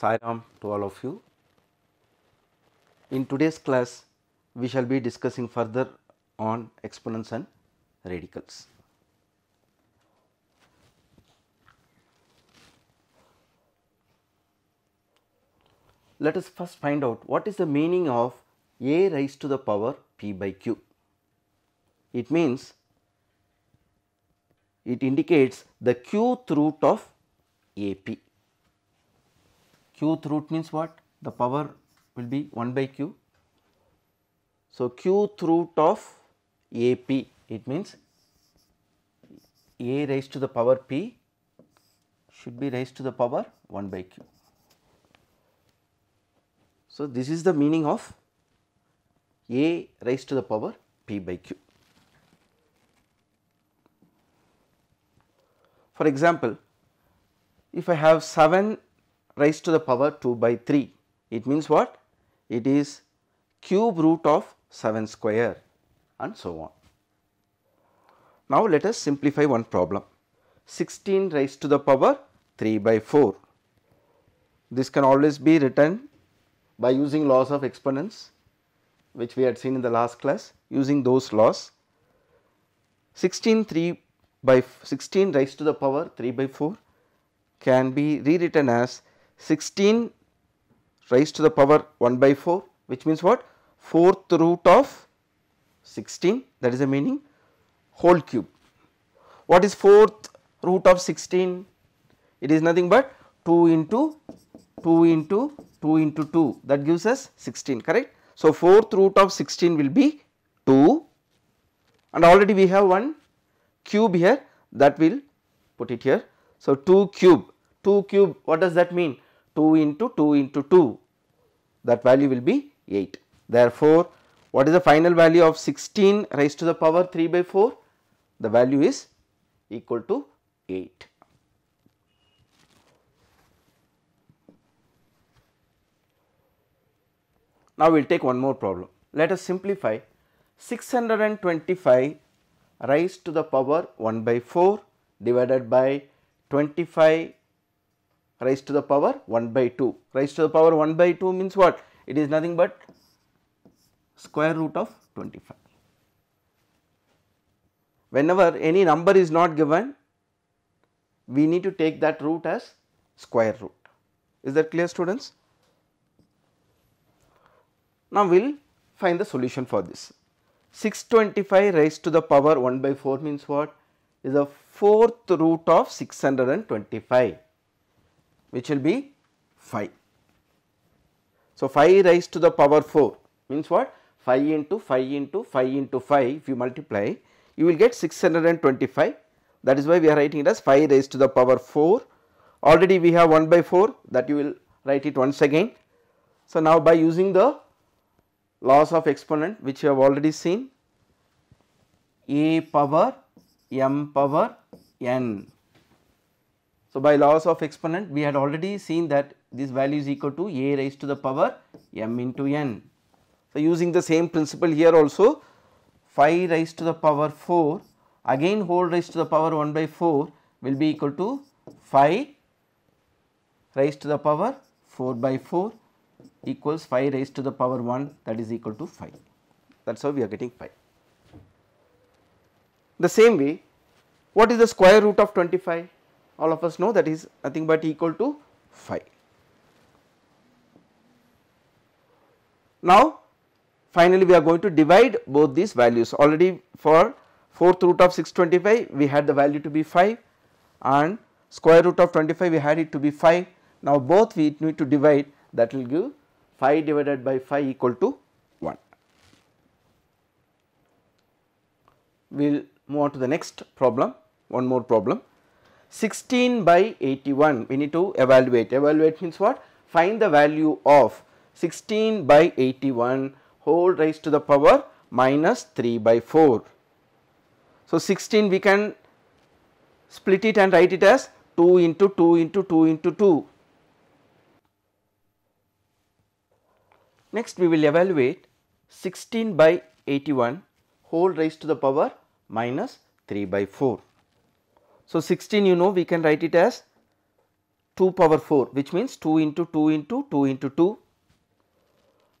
Sairam to all of you. In today's class, we shall be discussing further on exponents and radicals. Let us first find out what is the meaning of a raised to the power p by q. It means it indicates the qth root of AP qth root means what? The power will be 1 by q. So, qth root of AP it means a raised to the power p should be raised to the power 1 by q. So, this is the meaning of a raised to the power p by q. For example, if I have 7 raised to the power 2 by 3. It means what? It is cube root of 7 square and so on. Now let us simplify one problem. 16 raised to the power 3 by 4. This can always be written by using laws of exponents which we had seen in the last class using those laws. 16 3 by 16 raised to the power 3 by 4 can be rewritten as 16 raised to the power 1 by 4 which means what? Fourth root of 16 that is the meaning whole cube. What is fourth root of 16? It is nothing but 2 into 2 into 2 into 2 that gives us 16 correct. So, fourth root of 16 will be 2 and already we have one cube here that will put it here. So, 2 cube 2 cube what does that mean? 2 into 2 into 2 that value will be 8. Therefore, what is the final value of 16 raised to the power 3 by 4? The value is equal to 8. Now, we will take one more problem. Let us simplify 625 raised to the power 1 by 4 divided by 25 raised to the power 1 by 2. Raised to the power 1 by 2 means what? It is nothing but square root of 25. Whenever any number is not given, we need to take that root as square root. Is that clear students? Now, we will find the solution for this. 625 raised to the power 1 by 4 means what? Is a fourth root of 625 which will be five. So, five raised to the power 4 means what Five into five into five into five. if you multiply you will get 625 that is why we are writing it as five raised to the power 4 already we have 1 by 4 that you will write it once again. So, now by using the laws of exponent which you have already seen a power m power n so, by laws of exponent we had already seen that this value is equal to a raised to the power m into n. So, using the same principle here also 5 raised to the power 4 again whole raised to the power 1 by 4 will be equal to 5 raised to the power 4 by 4 equals 5 raised to the power 1 that is equal to 5 that is how we are getting 5. The same way what is the square root of 25? all of us know that is nothing but equal to phi. Now, finally, we are going to divide both these values already for 4th root of 625 we had the value to be 5 and square root of 25 we had it to be 5. Now, both we need to divide that will give 5 divided by 5 equal to 1. We will move on to the next problem, one more problem. 16 by 81 we need to evaluate. Evaluate means what? Find the value of 16 by 81 whole raised to the power minus 3 by 4. So, 16 we can split it and write it as 2 into 2 into 2 into 2. Next we will evaluate 16 by 81 whole raised to the power minus 3 by 4. So, 16 you know we can write it as 2 power 4 which means 2 into 2 into 2 into 2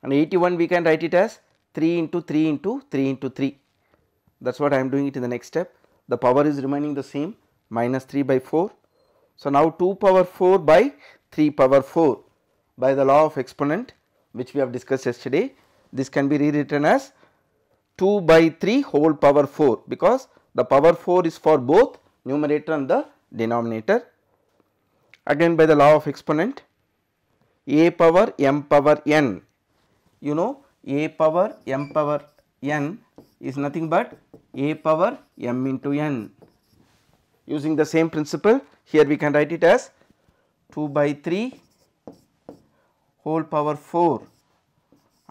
and 81 we can write it as 3 into 3 into 3 into 3 that is what I am doing it in the next step the power is remaining the same minus 3 by 4. So, now 2 power 4 by 3 power 4 by the law of exponent which we have discussed yesterday this can be rewritten as 2 by 3 whole power 4 because the power 4 is for both numerator and the denominator. Again by the law of exponent a power m power n you know a power m power n is nothing but a power m into n. Using the same principle here we can write it as 2 by 3 whole power 4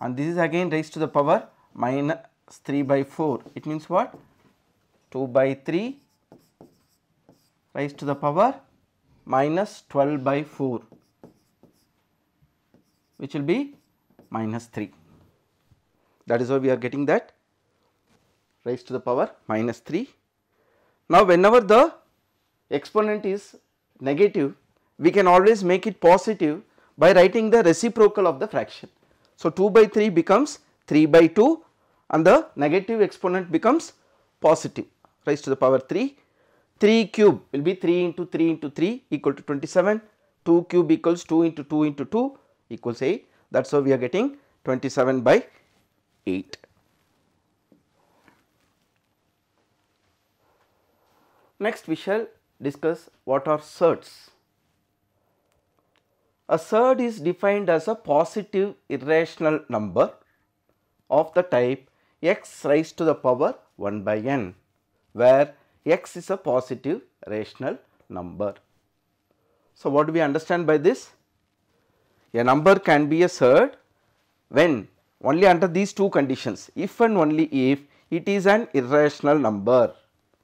and this is again raised to the power minus 3 by 4 it means what 2 by 3 raised to the power minus 12 by 4 which will be minus 3. That is why we are getting that raised to the power minus 3. Now, whenever the exponent is negative, we can always make it positive by writing the reciprocal of the fraction. So, 2 by 3 becomes 3 by 2 and the negative exponent becomes positive raised to the power 3 3 cube will be 3 into 3 into 3 equal to 27, 2 cube equals 2 into 2 into 2 equals 8 that is how we are getting 27 by 8. Next we shall discuss what are thirds. A third is defined as a positive irrational number of the type x raised to the power 1 by n where x is a positive rational number. So, what do we understand by this? A number can be asserted when only under these two conditions if and only if it is an irrational number.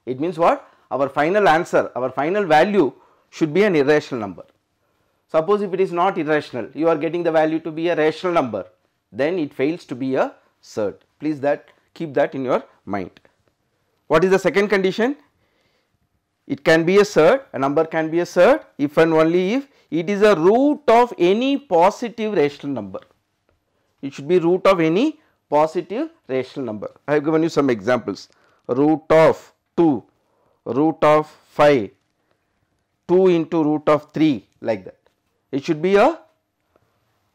It means what? Our final answer, our final value should be an irrational number. Suppose if it is not irrational, you are getting the value to be a rational number, then it fails to be a cert. Please that keep that in your mind. What is the second condition? It can be a surd, a number can be a surd if and only if it is a root of any positive rational number. It should be root of any positive rational number. I have given you some examples root of 2, root of 5, 2 into root of 3 like that. It should be a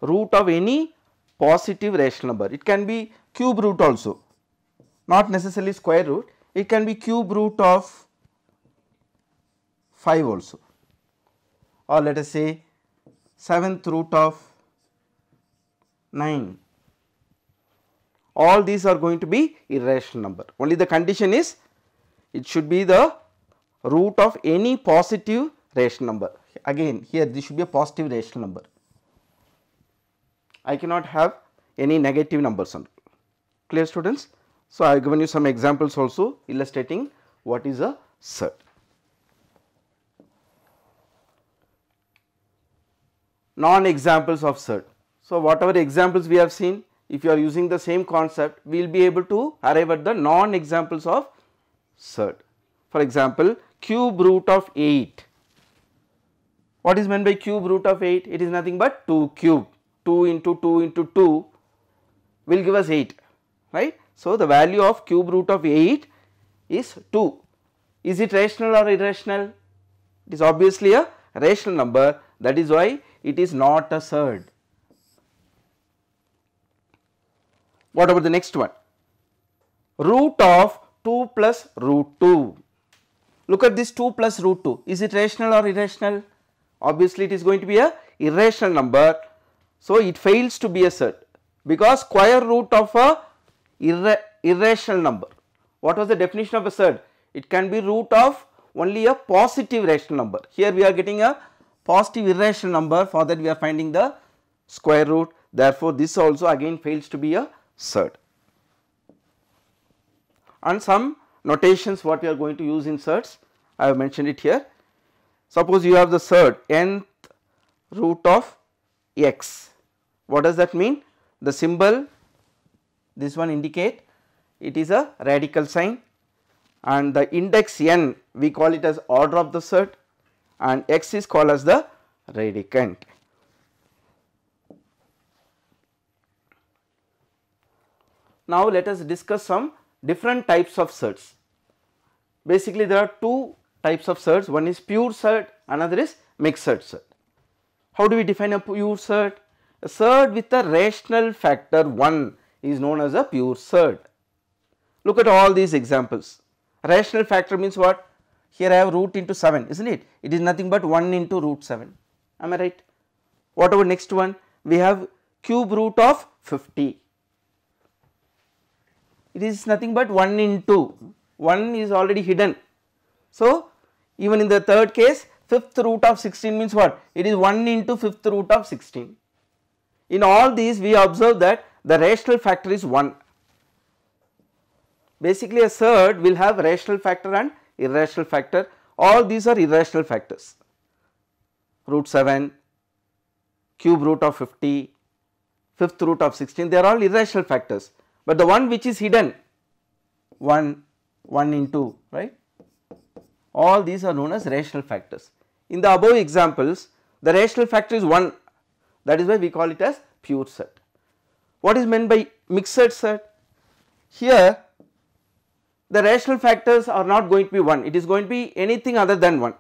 root of any positive rational number. It can be cube root also, not necessarily square root. It can be cube root of 5 also or let us say 7th root of 9. All these are going to be irrational number. Only the condition is it should be the root of any positive rational number. Again here this should be a positive rational number. I cannot have any negative numbers on clear students. So, I have given you some examples also illustrating what is a set. non-examples of cert. So, whatever examples we have seen if you are using the same concept we will be able to arrive at the non-examples of cert. For example, cube root of 8. What is meant by cube root of 8? It is nothing but 2 cube 2 into 2 into 2 will give us 8 right. So, the value of cube root of 8 is 2. Is it rational or irrational? It is obviously a rational number that is why it is not a third. What about the next one? Root of 2 plus root 2. Look at this 2 plus root 2. Is it rational or irrational? Obviously, it is going to be a irrational number. So, it fails to be a third because square root of a irra irrational number. What was the definition of a third? It can be root of only a positive rational number. Here we are getting a positive irrational number for that we are finding the square root therefore this also again fails to be a cert. And some notations what we are going to use in certs I have mentioned it here. Suppose you have the cert nth root of x what does that mean the symbol this one indicate it is a radical sign and the index n we call it as order of the cert and X is called as the radicant. Now, let us discuss some different types of certs. Basically, there are two types of certs, one is pure cert, another is mixed cert, How do we define a pure cert? A cert with a rational factor 1 is known as a pure cert. Look at all these examples. Rational factor means what? Here I have root into 7 is not it? It is nothing but 1 into root 7 am I right? What about next one? We have cube root of 50. It is nothing but 1 into 1 is already hidden. So, even in the third case fifth root of 16 means what? It is 1 into fifth root of 16. In all these we observe that the rational factor is 1. Basically a third will have rational factor and irrational factor all these are irrational factors root 7, cube root of 50, fifth root of 16 they are all irrational factors but the one which is hidden 1, 1 into right all these are known as rational factors. In the above examples the rational factor is 1 that is why we call it as pure set. What is meant by mixed set? Here the rational factors are not going to be 1, it is going to be anything other than 1.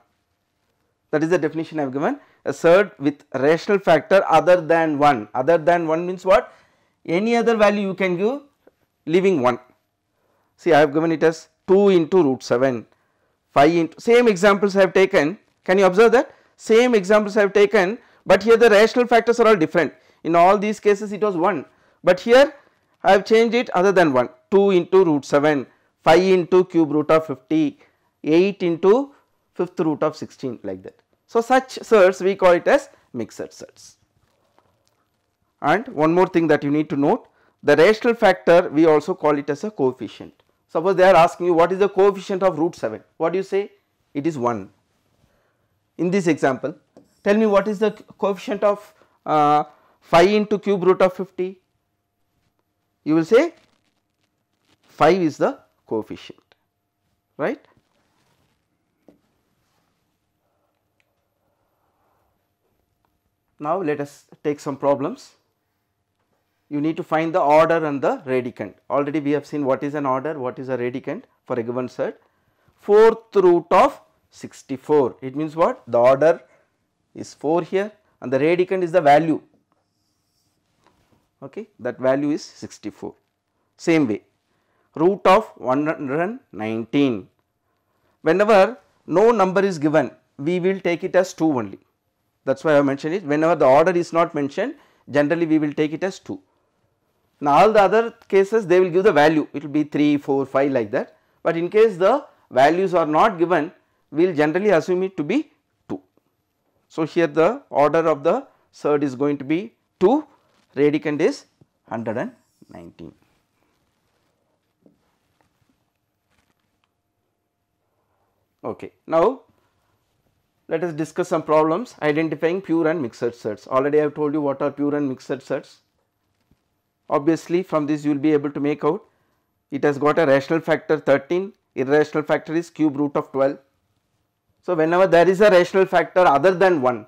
That is the definition I have given a third with rational factor other than 1, other than 1 means what? Any other value you can give leaving 1. See I have given it as 2 into root 7, 5 into same examples I have taken can you observe that? Same examples I have taken but here the rational factors are all different in all these cases it was 1 but here I have changed it other than 1 2 into root 7 5 into cube root of 50, 8 into fifth root of 16 like that. So, such certs we call it as mixed certs. And one more thing that you need to note the rational factor we also call it as a coefficient. Suppose they are asking you what is the coefficient of root 7 what do you say it is 1. In this example tell me what is the coefficient of uh, 5 into cube root of 50 you will say 5 is the coefficient right. Now, let us take some problems. You need to find the order and the radicand. Already we have seen what is an order, what is a radicand for a given set. Fourth root of 64. It means what? The order is 4 here and the radicand is the value. Okay, that value is 64. Same way, root of 119. Whenever no number is given, we will take it as 2 only. That is why I mentioned it. Whenever the order is not mentioned, generally we will take it as 2. Now, all the other cases they will give the value, it will be 3, 4, 5 like that. But in case the values are not given, we will generally assume it to be 2. So, here the order of the third is going to be 2, radicand is 119. Okay. Now, let us discuss some problems identifying pure and mixed sets. Already I have told you what are pure and mixed sets. Obviously, from this you will be able to make out it has got a rational factor 13, irrational factor is cube root of 12. So, whenever there is a rational factor other than 1,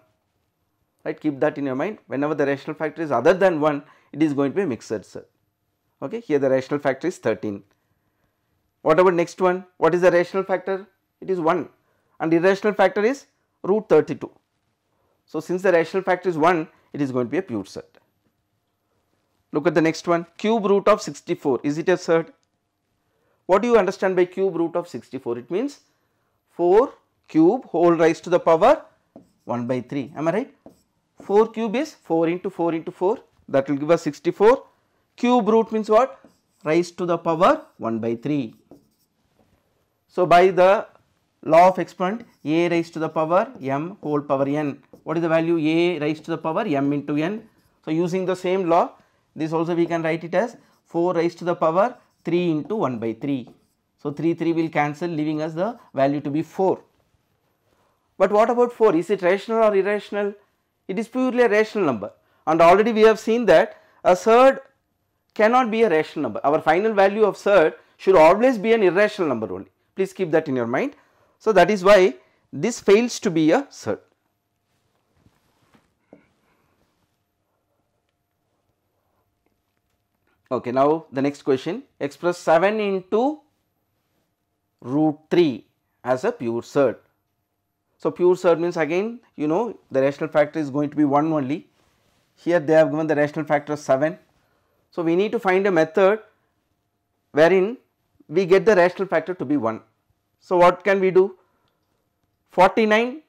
right keep that in your mind whenever the rational factor is other than 1 it is going to be a mixed set. Okay, here the rational factor is 13. What about next one? What is the rational factor? it is 1 and irrational factor is root 32. So, since the rational factor is 1 it is going to be a pure set. Look at the next one cube root of 64 is it a set? What do you understand by cube root of 64? It means 4 cube whole raised to the power 1 by 3 am I right? 4 cube is 4 into 4 into 4 that will give us 64 cube root means what? Raised to the power 1 by 3. So, by the law of exponent a raised to the power m whole power n. What is the value a raised to the power m into n? So, using the same law this also we can write it as 4 raised to the power 3 into 1 by 3. So, 3 3 will cancel leaving us the value to be 4. But what about 4 is it rational or irrational? It is purely a rational number and already we have seen that a third cannot be a rational number. Our final value of third should always be an irrational number only. Please keep that in your mind. So, that is why this fails to be a circle. Okay, now the next question express 7 into root 3 as a pure cert. So, pure cert means again you know the rational factor is going to be 1 only. Here they have given the rational factor 7. So, we need to find a method wherein we get the rational factor to be 1. So, what can we do? 49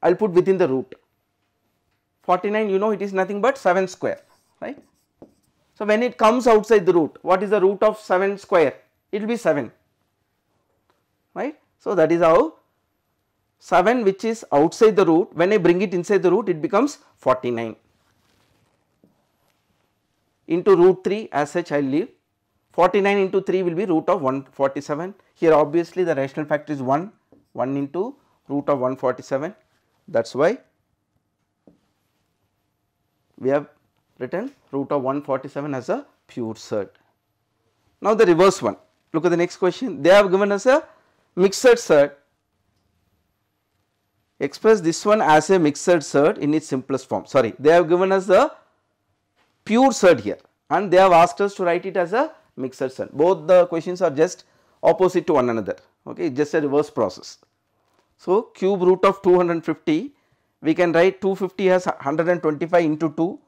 I will put within the root. 49 you know it is nothing but 7 square right. So, when it comes outside the root what is the root of 7 square? It will be 7 right. So, that is how 7 which is outside the root when I bring it inside the root it becomes 49 into root 3 as such I will leave 49 into 3 will be root of 147. Here obviously the rational factor is 1, 1 into root of 147. That is why we have written root of 147 as a pure set. Now the reverse one, look at the next question. They have given us a mixed set. Express this one as a mixed set in its simplest form. Sorry, they have given us the pure set here and they have asked us to write it as a mixer cell. Both the questions are just opposite to one another, okay, just a reverse process. So, cube root of 250, we can write 250 as 125 into 2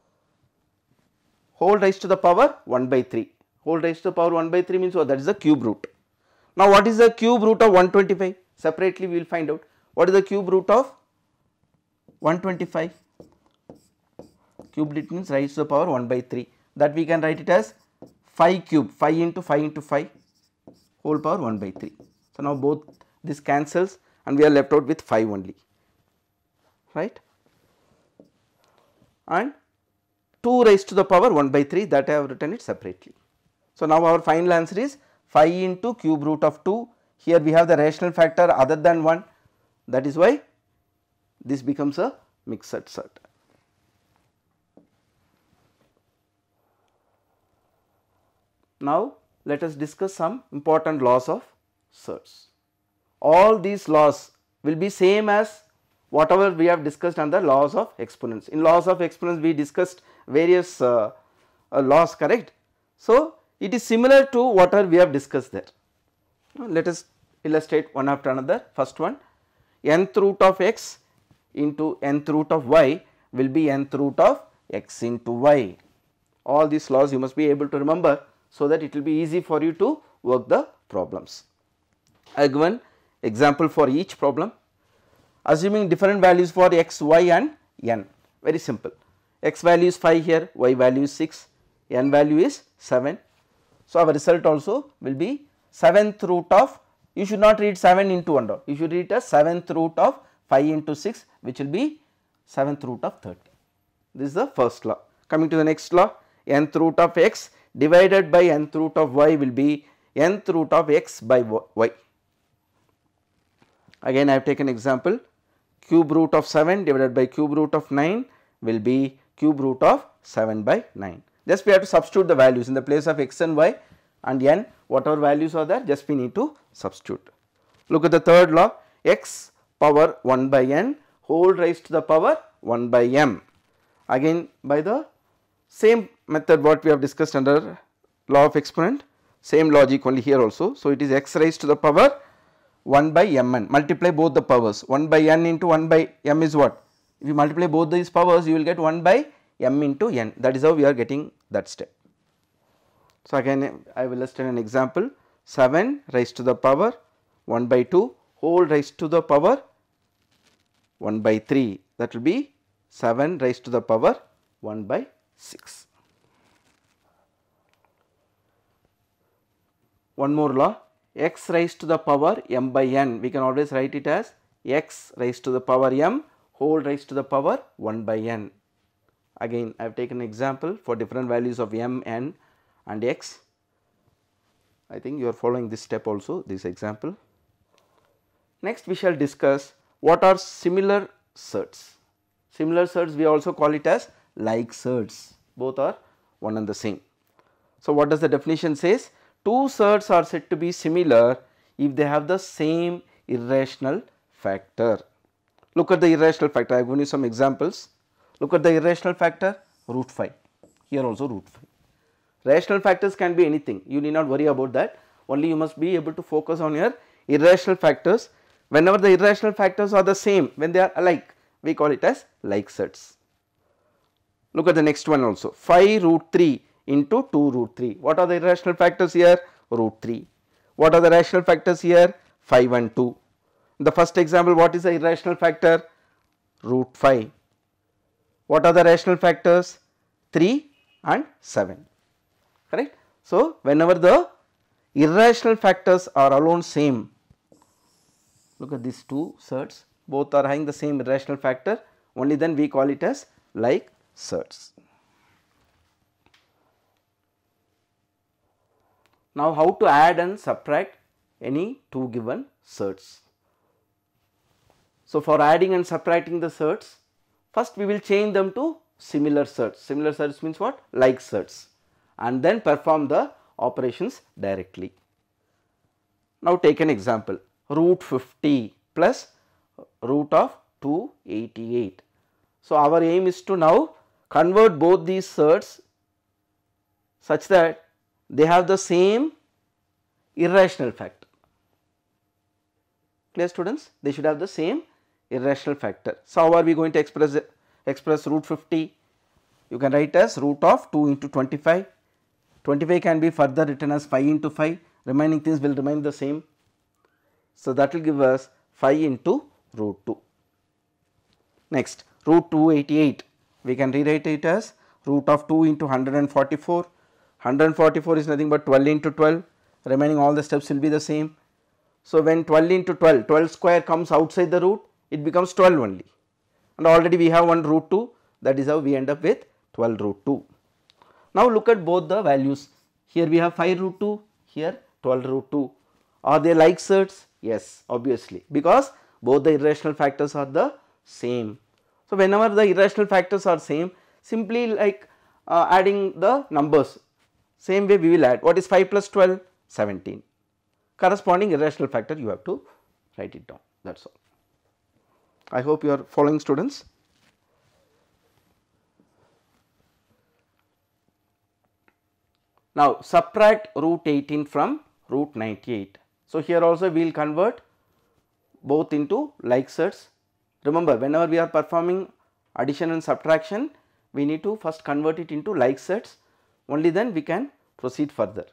whole raised to the power 1 by 3. Whole raised to the power 1 by 3 means what? that is the cube root. Now, what is the cube root of 125? Separately, we will find out. What is the cube root of 125? Cube root means raised to the power 1 by 3 that we can write it as 5 cube 5 into 5 into 5 whole power 1 by 3. So, now both this cancels and we are left out with 5 only right and 2 raised to the power 1 by 3 that I have written it separately. So, now our final answer is 5 into cube root of 2 here we have the rational factor other than 1 that is why this becomes a mixed set. Now, let us discuss some important laws of search. All these laws will be same as whatever we have discussed on the laws of exponents. In laws of exponents, we discussed various uh, uh, laws correct. So, it is similar to whatever we have discussed there. Let us illustrate one after another. First one nth root of x into nth root of y will be nth root of x into y. All these laws you must be able to remember so that it will be easy for you to work the problems. I give an example for each problem assuming different values for x, y and n very simple x value is 5 here, y value is 6, n value is 7. So, our result also will be 7th root of you should not read 7 into 1 dot you should read a 7th root of 5 into 6 which will be 7th root of 30. This is the first law. Coming to the next law nth root of x divided by nth root of y will be nth root of x by y. Again I have taken example cube root of 7 divided by cube root of 9 will be cube root of 7 by 9. Just we have to substitute the values in the place of x and y and n whatever values are there just we need to substitute. Look at the third law x power 1 by n whole raised to the power 1 by m again by the same method what we have discussed under law of exponent same logic only here also. So, it is x raised to the power 1 by mn multiply both the powers 1 by n into 1 by m is what if you multiply both these powers you will get 1 by m into n that is how we are getting that step. So, again I will illustrate an example 7 raised to the power 1 by 2 whole raised to the power 1 by 3 that will be 7 raised to the power 1 by 6. one more law x raised to the power m by n we can always write it as x raised to the power m whole raised to the power 1 by n. Again I have taken example for different values of m, n and x. I think you are following this step also this example. Next we shall discuss what are similar certs. Similar certs we also call it as like certs both are one and the same. So what does the definition says? two sets are said to be similar if they have the same irrational factor. Look at the irrational factor, I have given you some examples. Look at the irrational factor root 5, here also root 5. Rational factors can be anything, you need not worry about that, only you must be able to focus on your irrational factors. Whenever the irrational factors are the same, when they are alike, we call it as like sets. Look at the next one also, 5 root 3 into 2 root 3. What are the irrational factors here? Root 3. What are the rational factors here? 5 and 2. In the first example, what is the irrational factor? Root 5. What are the rational factors? 3 and 7, correct. So, whenever the irrational factors are alone same, look at these two certs, both are having the same irrational factor, only then we call it as like certs. Now how to add and subtract any two given certs. So for adding and subtracting the certs, first we will change them to similar certs. Similar certs means what? Like certs and then perform the operations directly. Now take an example root 50 plus root of 288. So our aim is to now convert both these certs such that they have the same irrational factor. Clear students? They should have the same irrational factor. So, how are we going to express express root 50? You can write as root of 2 into 25. 25 can be further written as 5 into 5, remaining things will remain the same. So, that will give us 5 into root 2. Next, root 288, we can rewrite it as root of 2 into 144 144 is nothing but 12 into 12 remaining all the steps will be the same. So, when 12 into 12, 12 square comes outside the root it becomes 12 only and already we have one root 2 that is how we end up with 12 root 2. Now, look at both the values here we have 5 root 2 here 12 root 2 are they like certs yes obviously because both the irrational factors are the same. So, whenever the irrational factors are same simply like uh, adding the numbers same way we will add what is 5 plus 12? 17. Corresponding irrational factor you have to write it down that is all. I hope you are following students. Now subtract root 18 from root 98. So here also we will convert both into like sets. Remember whenever we are performing addition and subtraction we need to first convert it into like sets only then we can proceed further.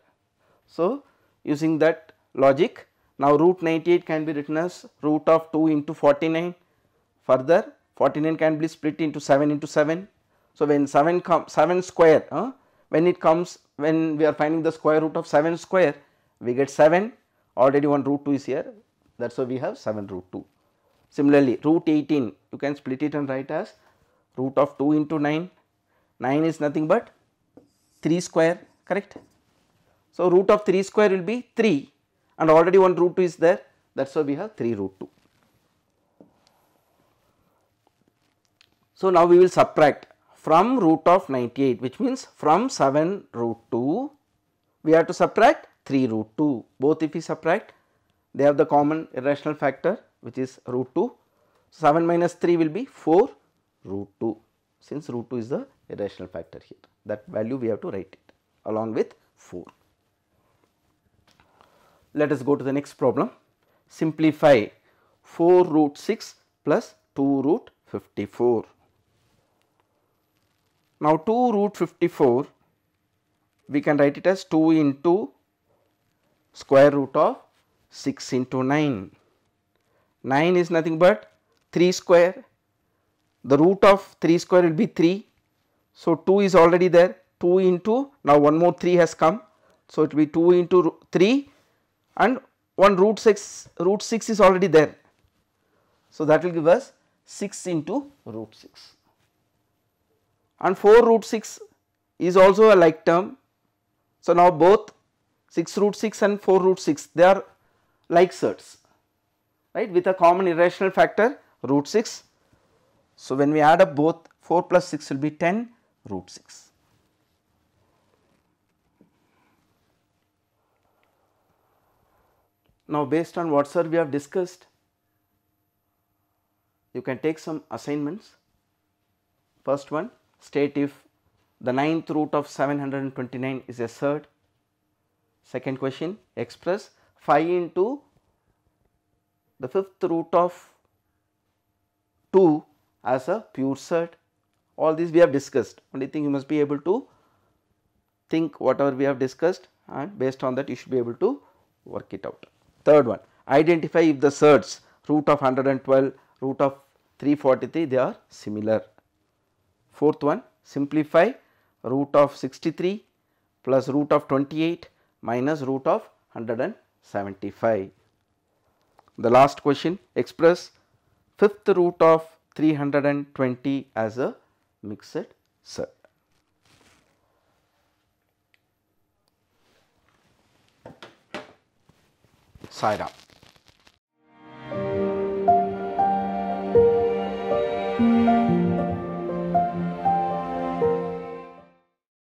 So, using that logic now root 98 can be written as root of 2 into 49 further 49 can be split into 7 into 7. So, when 7 comes 7 square uh, when it comes when we are finding the square root of 7 square we get 7 already one root 2 is here that is why we have 7 root 2. Similarly, root 18 you can split it and write as root of 2 into 9, 9 is nothing but 3 square correct. So, root of 3 square will be 3 and already one root 2 is there that is why we have 3 root 2. So, now we will subtract from root of 98 which means from 7 root 2 we have to subtract 3 root 2 both if we subtract they have the common irrational factor which is root 2. So, 7 minus 3 will be 4 root 2 since root 2 is the irrational factor here that value we have to write it along with 4. Let us go to the next problem. Simplify 4 root 6 plus 2 root 54. Now 2 root 54 we can write it as 2 into square root of 6 into 9. 9 is nothing but 3 square. The root of 3 square will be 3 so, 2 is already there 2 into now one more 3 has come. So, it will be 2 into 3 and 1 root 6 root 6 is already there. So, that will give us 6 into root 6 and 4 root 6 is also a like term. So, now both 6 root 6 and 4 root 6 they are like certs right with a common irrational factor root 6. So, when we add up both 4 plus 6 will be 10 root 6. Now, based on what sir we have discussed, you can take some assignments. First one state if the ninth root of 729 is a third. Second question express 5 into the fifth root of 2 as a pure third all these we have discussed only thing you must be able to think whatever we have discussed and based on that you should be able to work it out. Third one identify if the certs root of 112 root of 343 they are similar. Fourth one simplify root of 63 plus root of 28 minus root of 175. The last question express fifth root of 320 as a mixed cell. up.